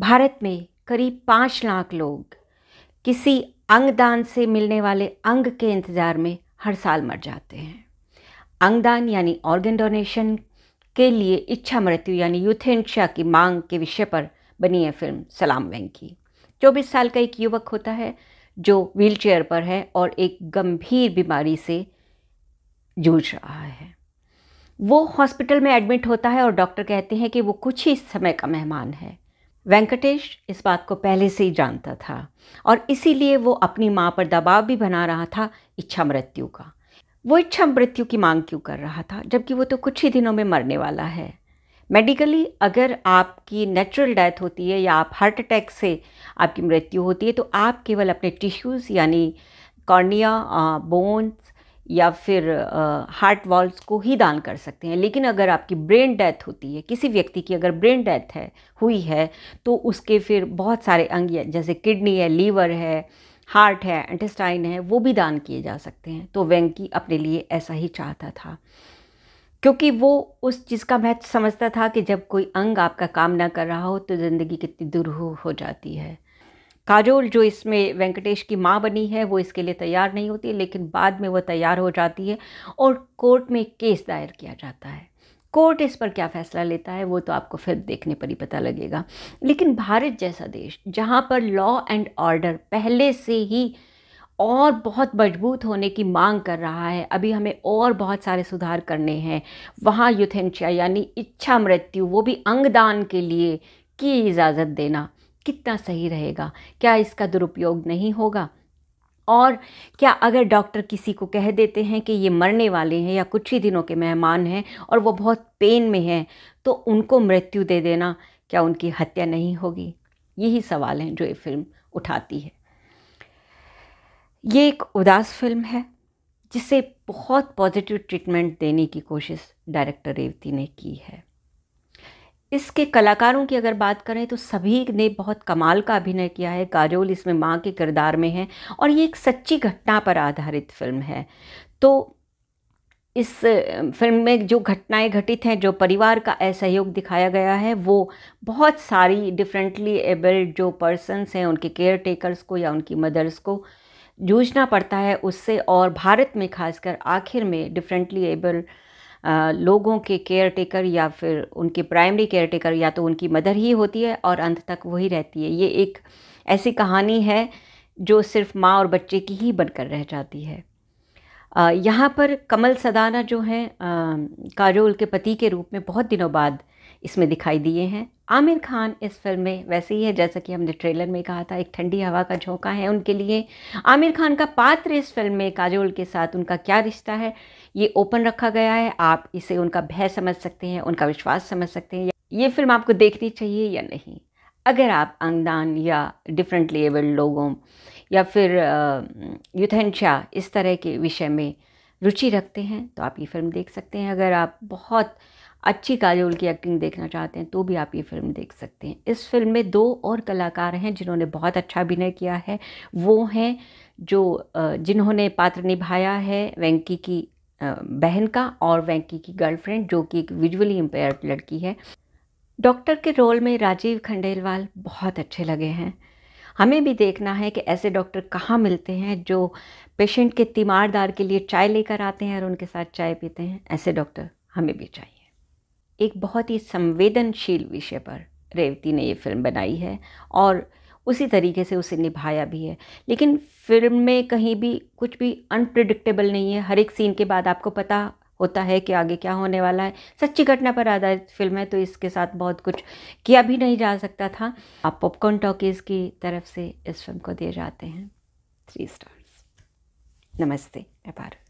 भारत में करीब पाँच लाख लोग किसी अंगदान से मिलने वाले अंग के इंतज़ार में हर साल मर जाते हैं अंगदान यानी ऑर्गन डोनेशन के लिए इच्छा मृत्यु यानी यूथेंशिया की मांग के विषय पर बनी है फिल्म सलाम वेंकी चौबीस साल का एक युवक होता है जो व्हीलचेयर पर है और एक गंभीर बीमारी से जूझ रहा है वो हॉस्पिटल में एडमिट होता है और डॉक्टर कहते हैं कि वो कुछ ही समय का मेहमान है वेंकटेश इस बात को पहले से ही जानता था और इसीलिए वो अपनी माँ पर दबाव भी बना रहा था इच्छा मृत्यु का वो इच्छा मृत्यु की मांग क्यों कर रहा था जबकि वो तो कुछ ही दिनों में मरने वाला है मेडिकली अगर आपकी नेचुरल डेथ होती है या आप हार्ट अटैक से आपकी मृत्यु होती है तो आप केवल अपने टिश्यूज़ यानी कॉर्निया बोन्स या फिर हार्ट वॉल्स को ही दान कर सकते हैं लेकिन अगर आपकी ब्रेन डेथ होती है किसी व्यक्ति की अगर ब्रेन डेथ है हुई है तो उसके फिर बहुत सारे अंग जैसे किडनी है लीवर है हार्ट है इंटेस्टाइन है वो भी दान किए जा सकते हैं तो वेंकी अपने लिए ऐसा ही चाहता था क्योंकि वो उस चीज़ का महत्व समझता था कि जब कोई अंग आपका काम ना कर रहा हो तो ज़िंदगी कितनी दुरूह हो जाती है काजोल जो इसमें वेंकटेश की माँ बनी है वो इसके लिए तैयार नहीं होती लेकिन बाद में वो तैयार हो जाती है और कोर्ट में केस दायर किया जाता है कोर्ट इस पर क्या फैसला लेता है वो तो आपको फिर देखने पर ही पता लगेगा लेकिन भारत जैसा देश जहाँ पर लॉ एंड ऑर्डर पहले से ही और बहुत मजबूत होने की मांग कर रहा है अभी हमें और बहुत सारे सुधार करने हैं वहाँ यूथेंशिया यानी इच्छा मृत्यु वो भी अंगदान के लिए की इजाज़त देना कितना सही रहेगा क्या इसका दुरुपयोग नहीं होगा और क्या अगर डॉक्टर किसी को कह देते हैं कि ये मरने वाले हैं या कुछ ही दिनों के मेहमान हैं और वो बहुत पेन में हैं तो उनको मृत्यु दे देना क्या उनकी हत्या नहीं होगी यही सवाल हैं जो ये फिल्म उठाती है ये एक उदास फिल्म है जिसे बहुत पॉजिटिव ट्रीटमेंट देने की कोशिश डायरेक्टर रेवती ने की है इसके कलाकारों की अगर बात करें तो सभी ने बहुत कमाल का अभिनय किया है काजोल इसमें माँ के किरदार में है और ये एक सच्ची घटना पर आधारित फिल्म है तो इस फिल्म में जो घटनाएं घटित हैं जो परिवार का असहयोग दिखाया गया है वो बहुत सारी डिफरेंटली एबल्ड जो पर्सनस हैं उनके केयर टेकर्स को या उनकी मदर्स को जूझना पड़ता है उससे और भारत में खासकर आखिर में डिफरेंटली एबल्ड लोगों के केयर टेकर या फिर उनके प्राइमरी केयर टेकर या तो उनकी मदर ही होती है और अंत तक वही रहती है ये एक ऐसी कहानी है जो सिर्फ माँ और बच्चे की ही बनकर रह जाती है यहाँ पर कमल सदाना जो हैं काजोल के पति के रूप में बहुत दिनों बाद इसमें दिखाई दिए हैं आमिर खान इस फिल्म में वैसे ही है जैसा कि हमने ट्रेलर में कहा था एक ठंडी हवा का झोंका है उनके लिए आमिर खान का पात्र इस फिल्म में काजोल के साथ उनका क्या रिश्ता है ये ओपन रखा गया है आप इसे उनका भय समझ सकते हैं उनका विश्वास समझ सकते हैं ये फिल्म आपको देखनी चाहिए या नहीं अगर आप अंगदान या डिफरेंट लेवल लोगों या फिर यूथेंशा इस तरह के विषय में रुचि रखते हैं तो आप ये फिल्म देख सकते हैं अगर आप बहुत अच्छी काजोल की एक्टिंग देखना चाहते हैं तो भी आप ये फिल्म देख सकते हैं इस फिल्म में दो और कलाकार हैं जिन्होंने बहुत अच्छा अभिनय किया है वो हैं जो जिन्होंने पात्र निभाया है वेंकी की बहन का और वेंकी की गर्लफ्रेंड जो कि एक विजुअली इम्पेयर्ड लड़की है डॉक्टर के रोल में राजीव खंडेलवाल बहुत अच्छे लगे हैं हमें भी देखना है कि ऐसे डॉक्टर कहाँ मिलते हैं जो पेशेंट के तीमारदार के लिए चाय लेकर आते हैं और उनके साथ चाय पीते हैं ऐसे डॉक्टर हमें भी चाहिए एक बहुत ही संवेदनशील विषय पर रेवती ने ये फिल्म बनाई है और उसी तरीके से उसे निभाया भी है लेकिन फिल्म में कहीं भी कुछ भी अनप्रिडिक्टेबल नहीं है हर एक सीन के बाद आपको पता होता है कि आगे क्या होने वाला है सच्ची घटना पर आधारित फिल्म है तो इसके साथ बहुत कुछ किया भी नहीं जा सकता था आप पॉपकॉर्न टॉकीज़ की तरफ से इस फिल्म को दिए जाते हैं थ्री स्टार्स नमस्ते व्यापार